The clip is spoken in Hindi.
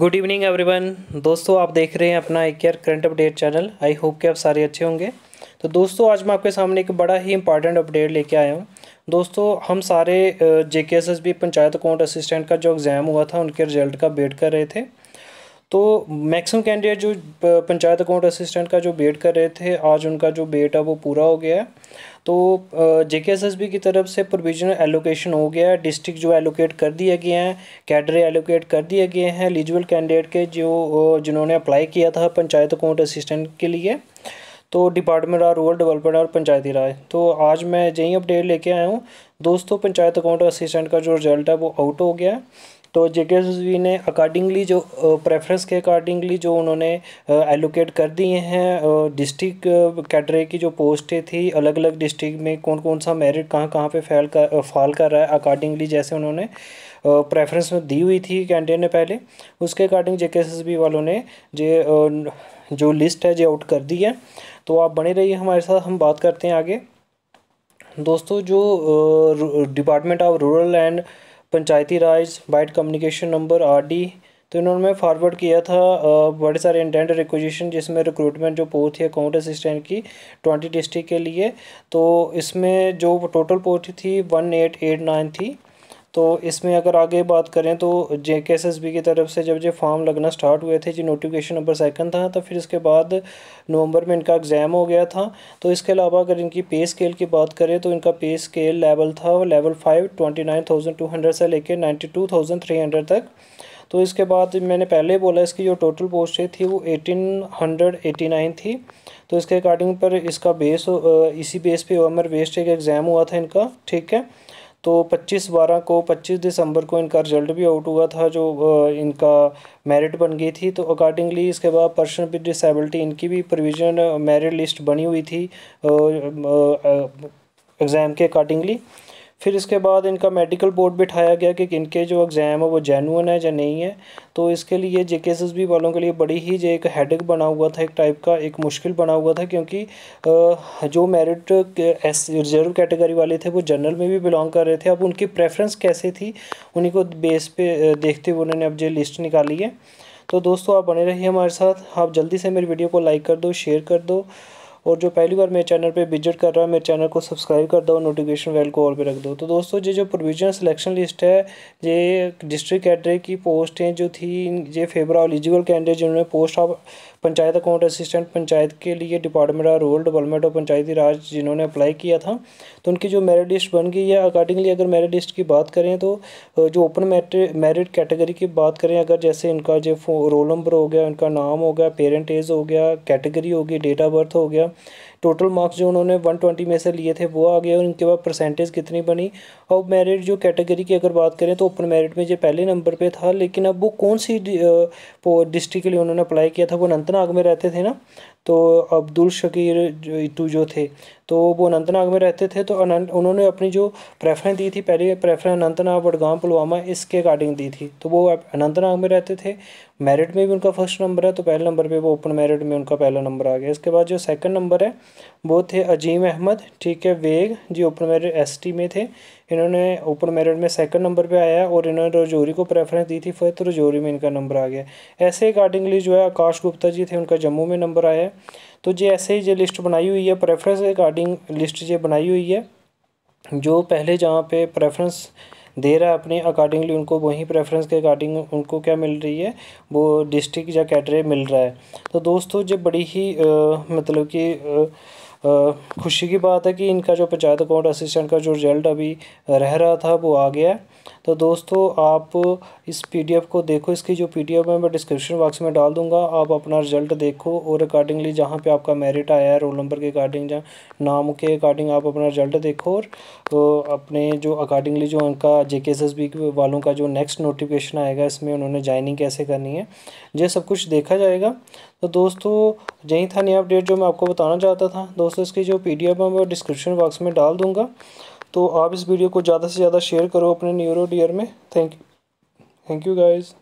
गुड इवनिंग एवरीवन दोस्तों आप देख रहे हैं अपना एक care current update channel I hope कि आप सारे अच्छे होंगे तो दोस्तों आज मैं आपके सामने एक बड़ा ही इंपॉर्टेंट अपडेट लेके आया हूँ दोस्तों हम सारे J K S S B panchayat account assistant का जो एग्ज़ाम हुआ था उनके रिजल्ट का वेट e कर रहे थे तो मैक्सिमम कैंडिडेट जो पंचायत अकाउंट असिस्टेंट का जो वेट e कर रहे थे आज उनका जो वेट है e वो पूरा हो गया है तो जे के की तरफ से प्रोविजनल एलोकेशन हो गया है डिस्ट्रिक्ट जो एलोकेट कर दिए गए हैं कैडरे एलोकेट कर दिए गए हैं एलिजिबल कैंडिडेट के जो जिन्होंने अप्लाई किया था पंचायत अकाउंट असिस्टेंट के लिए तो डिपार्टमेंट ऑफ रूरल डेवलपमेंट और पंचायती राज तो आज मैं यही अपडेट लेके आया हूँ दोस्तों पंचायत अकाउंट असिस्टेंट का जो रिजल्ट है वो आउट हो गया है तो जेके जी ने अकॉर्डिंगली जो प्रेफरेंस के अकॉर्डिंगली जो उन्होंने एलोकेट कर दिए हैं डिस्ट्रिक्ट कैटरे की जो पोस्टें थी अलग अलग डिस्ट्रिक्ट में कौन कौन सा मेरिट कहाँ कहाँ पे फैल कर फॉल कर रहा है अकॉर्डिंगली जैसे उन्होंने प्रेफरेंस में दी हुई थी कैंडिडेट ने पहले उसके अकॉर्डिंग जे के वालों ने जे जो लिस्ट है जे आउट कर दी है तो आप बने रहिए हमारे साथ हम बात करते हैं आगे दोस्तों जो department of rural and Panchayati Raj vide communication number R D तो इन्होंने फॉरवर्ड किया था बड़े सारे इंटेंट रिक्वजिशन जिसमें रिक्रूटमेंट जो पोस्ट थी अकाउंट असिस्टेंट की ट्वेंटी डिस्ट्रिक्ट के लिए तो इसमें जो टोटल पोस्ट थी वन एट एट नाइन थी तो इसमें अगर आगे बात करें तो जे के एस एस बी की तरफ से जब ये फॉर्म लगना स्टार्ट हुए थे जो नोटिफिकेशन नंबर सेकंड था तो फिर इसके बाद नवंबर में इनका एग्ज़ाम हो गया था तो इसके अलावा अगर इनकी पे स्केल की बात करें तो इनका पे स्केल लेवल था वो level five twenty nine thousand two hundred से लेकर ninety two thousand three hundred तक तो इसके बाद मैंने पहले बोला इसकी जो टोटल पोस्टें थी वो एटीन हंड्रेड एटी नाइन थी तो इसके अकॉर्डिंग पर इसका बेस इसी बेस एम आर वेस्ट एक एग्ज़ाम हुआ था इनका ठीक है तो 25 बारह को 25 दिसंबर को इनका रिजल्ट भी आउट हुआ था जो इनका मेरिट बन गई थी तो अकॉर्डिंगली इसके बाद पर्सन विद डिसेबिलिटी इनकी भी प्रोविजन मेरिट लिस्ट बनी हुई थी एग्ज़ाम के अकॉर्डिंगली फिर इसके बाद इनका मेडिकल बोर्ड बिठाया गया कि इनके जो एग्ज़ाम है वो जेनुअन है या नहीं है तो इसके लिए जे के वालों के लिए बड़ी ही जो एक हेडक बना हुआ था एक टाइप का एक मुश्किल बना हुआ था क्योंकि जो मेरिट एस रिजर्व कैटेगरी वाले थे वो जनरल में भी बिलोंग कर रहे थे अब उनकी प्रेफरेंस कैसे थी उन्हीं को बेस पे देखते हुए उन्होंने अब जो लिस्ट निकाली है तो दोस्तों आप बने रहिए हमारे साथ आप जल्दी से मेरी वीडियो को लाइक कर दो शेयर कर दो और जो पहली बार मेरे चैनल पे विजिट कर रहा है मेरे चैनल को सब्सक्राइब कर दो नोटिफिकेशन बेल को और पे रख दो तो दोस्तों ये जो प्रोविजनल सिलेक्शन लिस्ट है ये डिस्ट्रिक्ट कैडरे की पोस्ट हैं जो थी ये फेवर एलिजिबल कैंडिडेट जिन्होंने post of panchayat account assistant panchayat के लिए डिपार्टमेंट ऑफ रूरल डेवलपमेंट और पंचायती राज जिन्होंने अप्लाई किया था तो उनकी जो मेरिट लिस्ट बन गई है अकॉर्डिंगली अगर मेरिट लिस्ट की बात करें तो जो ओपन मेरिट कैटेगरी की बात करें अगर जैसे इनका जो रोल नंबर हो गया उनका नाम हो गया पेरेंट एज हो गया कैटेगरी होगी डेट ऑफ बर्थ हो गया टोटल मार्क्स जो उन्होंने 120 में से लिए थे वो आ गए और इनके बाद परसेंटेज कितनी बनी और मेरिट जो कैटेगरी की अगर बात करें तो ओपन मेरिट में जो पहले नंबर पर था लेकिन अब वो कौन सी डिस्ट्रिक्ट के लिए उन्होंने अप्लाई किया था वो अनंतनाग में रहते थे ना तो अब्दुल शकीर जो इटू जो थे तो वो अनंतनाग में रहते थे तो अनंत उन्होंने अपनी जो प्रेफरेंस दी थी पहली प्रेफरेंस अनंतनाग बडगाम पुलवामा इसके अकॉर्डिंग दी थी तो वो अनंतनाग में रहते थे मेरिट में भी उनका फर्स्ट नंबर है तो पहले नंबर पे वो ओपन मेरिट में उनका पहला नंबर आ गया इसके बाद जो सेकंड नंबर है वो थे अजीम अहमद ठीक है वेग जी ओपन मेरिट टी में थे इन्होंने ओपन मेरिट में सेकंड नंबर पे आया और इन्होंने रजौरी को प्रेफरेंस दी थी फिर तो रजौरी में इनका नंबर आ गया ऐसे अकॉर्डिंगली जो है आकाश गुप्ता जी थे उनका जम्मू में नंबर आया तो जे ऐसे ही जो लिस्ट बनाई हुई है प्रेफरेंस के अकॉर्डिंग लिस्ट जो बनाई हुई है जो पहले जहाँ पे प्रेफरेंस दे रहा है अपने अकॉर्डिंगली उनको वहीं प्रेफरेंस के अकॉर्डिंग उनको क्या मिल रही है वो डिस्ट्रिक्ट या कैटरे मिल रहा है तो दोस्तों जो बड़ी ही आ, मतलब कि खुशी की बात है कि इनका जो पंचायत अकाउंट असिस्टेंट का जो रिजल्ट अभी रह रहा था वो आ गया तो दोस्तों आप इस पीडीएफ को देखो इसकी जो पीडीएफ है मैं डिस्क्रिप्शन बॉक्स में डाल दूंगा आप अपना रिजल्ट देखो और अकॉर्डिंगली जहाँ पे आपका मेरिट आया है रोल नंबर के अकॉर्डिंग जहाँ नाम के अकॉर्डिंग आप अपना रिजल्ट देखो और तो अपने जो अकॉर्डिंगली जो उनका जे के वालों का जो नेक्स्ट नोटिफिकेशन आएगा इसमें उन्होंने ज्वाइनिंग कैसे करनी है ये सब कुछ देखा जाएगा तो दोस्तों यही था नया अपडेट जो मैं आपको बताना चाहता था दोस्तों इसकी जो पी डी एफ है मैं डिस्क्रिप्शन बॉक्स में डाल दूँगा तो आप इस वीडियो को ज़्यादा से ज़्यादा शेयर करो अपने न्यूरो डियर में thank you thank you guys